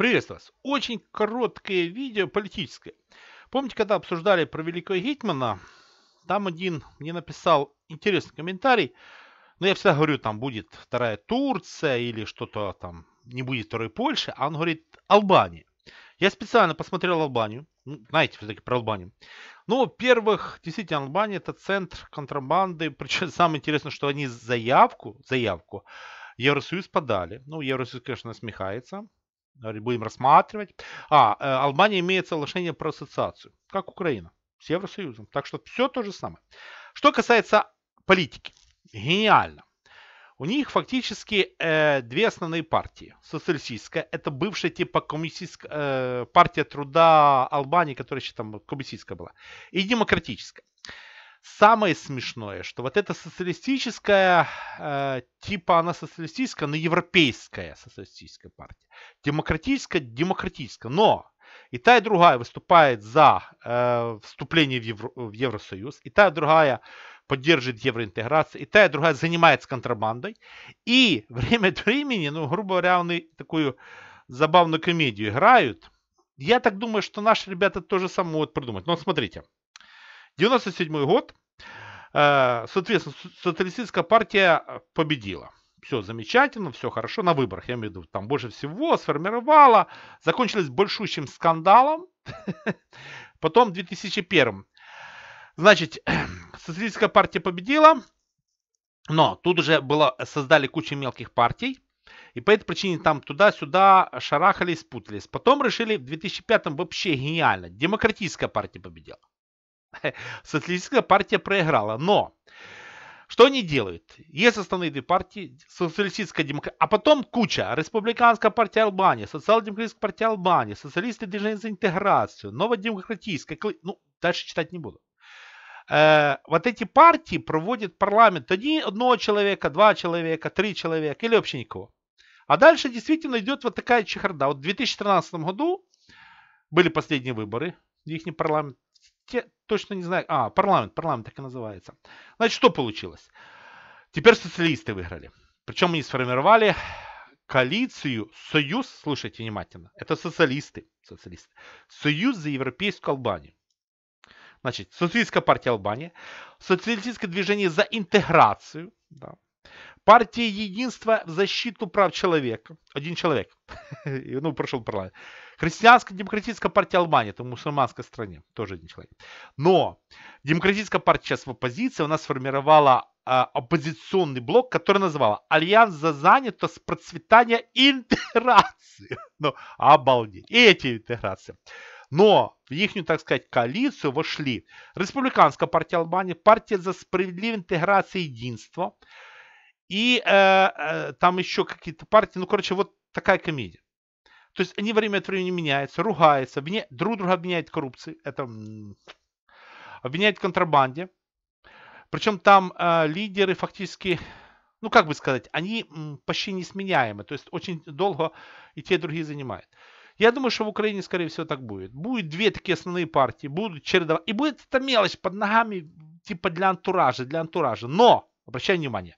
Приветствую вас. Очень короткое видео политическое. Помните, когда обсуждали про Великого Гетмана, там один мне написал интересный комментарий. Но ну, я всегда говорю, там будет вторая Турция или что-то там, не будет второй Польши, а он говорит Албания. Я специально посмотрел Албанию. Ну, знаете все-таки про Албанию. Ну, во-первых, действительно, Албания это центр контрабанды. Причем самое интересное, что они заявку, заявку Евросоюз подали. Ну, Евросоюз, конечно, насмехается. Э, будем рассматривать. А, э, Албания имеет соглашение про ассоциацию, как Украина, с Евросоюзом. Так что все то же самое. Что касается политики, гениально. У них фактически э, две основные партии. Социалистическая, это бывшая типа коммунистическая э, партия труда Албании, которая еще там коммунистическая была. И демократическая самое смешное, что вот эта социалистическая, э, типа она социалистическая, но европейская социалистическая партия. Демократическая, демократическая. Но и та, и другая выступает за э, вступление в, Евро, в Евросоюз. И та, и другая поддерживает евроинтеграцию. И та, и другая занимается контрабандой. И время от времени, ну, грубо говоря, они такую забавную комедию играют. Я так думаю, что наши ребята тоже самое вот придумают. Но смотрите. 97 год. Э, соответственно, социалистическая партия э, победила. Все замечательно, все хорошо на выборах, я имею в виду, там больше всего сформировала, закончилось большущим скандалом, потом 2001. Значит, социалистическая партия победила, но тут уже было, создали кучу мелких партий, и по этой причине там туда-сюда шарахались, путались. Потом решили в 2005 вообще гениально. Демократическая партия победила. социалистическая партия проиграла. Но что они делают? Есть основные две партии, социалистическая демократия, а потом куча. Республиканская партия Албании, социал-демократическая партия Албании, социалисты движения за интеграцию, новодемократическая, ну, дальше читать не буду. Э, вот эти партии проводят парламент один, одного человека, два человека, три человека или вообще никого. А дальше действительно идет вот такая чехарда. Вот в 2013 году были последние выборы в их парламент те, точно не знаю. А, парламент, парламент так и называется. Значит, что получилось? Теперь социалисты выиграли. Причем они сформировали коалицию, союз, слушайте внимательно, это социалисты, социалисты, союз за европейскую Албанию. Значит, социалистическая партия Албании, социалистическое движение за интеграцию, да, Партия единства в защиту прав человека. Один человек. ну, прошел парламент. Христианская демократическая партия Албании, это мусульманской стране, тоже один человек. Но демократическая партия сейчас в оппозиции, она сформировала а, оппозиционный блок, который назвала «Альянс за занятость процветания интеграции». Ну, обалдеть. И эти интеграции. Но в их, так сказать, коалицию вошли Республиканская партия Албании, партия за справедливую интеграцию и единство, и э, э, там еще какие-то партии. Ну, короче, вот такая комедия. То есть они время от времени меняются, ругаются, обвиня... друг друга обвиняют в коррупции, это... обвиняют в контрабанде. Причем там э, лидеры фактически, ну как бы сказать, они м, почти несменяемы. То есть очень долго и те, и другие занимают. Я думаю, что в Украине, скорее всего, так будет. Будет две такие основные партии, будут чередовать. И будет эта мелочь под ногами, типа для антуража, для антуража. Но, обращаю внимание,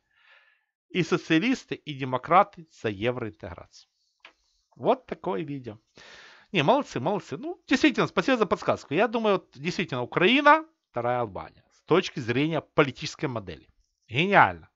и социалисты, и демократы за евроинтеграцию. Вот такое видео. Не, молодцы, молодцы. Ну, действительно, спасибо за подсказку. Я думаю, вот, действительно, Украина, вторая Албания. С точки зрения политической модели. Гениально.